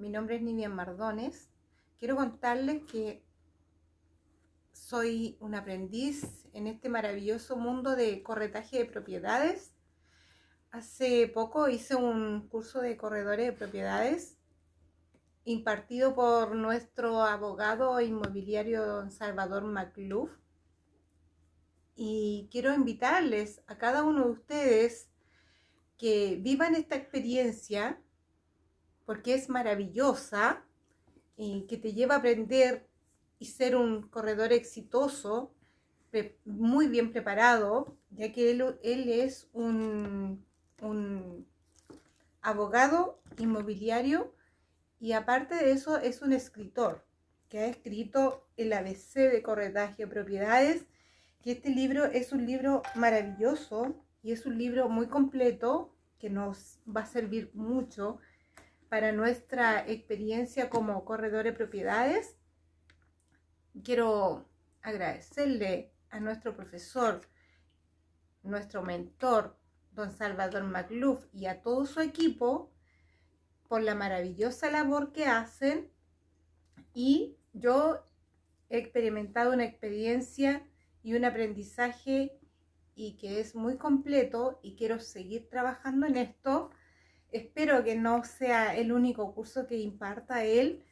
Mi nombre es Ninian Mardones. Quiero contarles que soy un aprendiz en este maravilloso mundo de corretaje de propiedades. Hace poco hice un curso de corredores de propiedades impartido por nuestro abogado inmobiliario don Salvador MacLuff. Y quiero invitarles a cada uno de ustedes que vivan esta experiencia porque es maravillosa, y que te lleva a aprender y ser un corredor exitoso, muy bien preparado, ya que él, es un, un abogado inmobiliario y aparte de eso es un escritor que ha escrito el ABC de corredaje de propiedades, que este libro es un libro maravilloso y es un libro muy completo que nos va a servir mucho para nuestra experiencia como corredor de propiedades. Quiero agradecerle a nuestro profesor, nuestro mentor, don Salvador McLuff, y a todo su equipo por la maravillosa labor que hacen. Y yo he experimentado una experiencia y un aprendizaje y que es muy completo y quiero seguir trabajando en esto espero que no sea el único curso que imparta él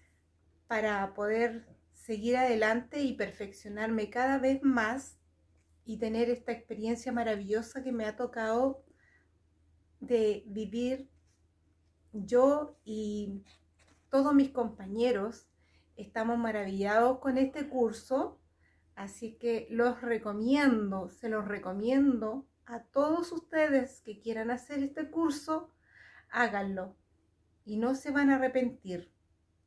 para poder seguir adelante y perfeccionarme cada vez más y tener esta experiencia maravillosa que me ha tocado de vivir yo y todos mis compañeros. Estamos maravillados con este curso, así que los recomiendo, se los recomiendo a todos ustedes que quieran hacer este curso háganlo y no se van a arrepentir.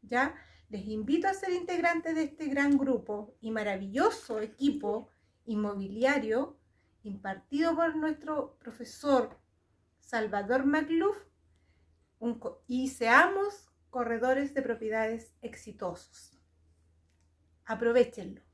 ¿Ya? Les invito a ser integrantes de este gran grupo y maravilloso equipo inmobiliario impartido por nuestro profesor Salvador MacLuf y seamos corredores de propiedades exitosos. Aprovechenlo.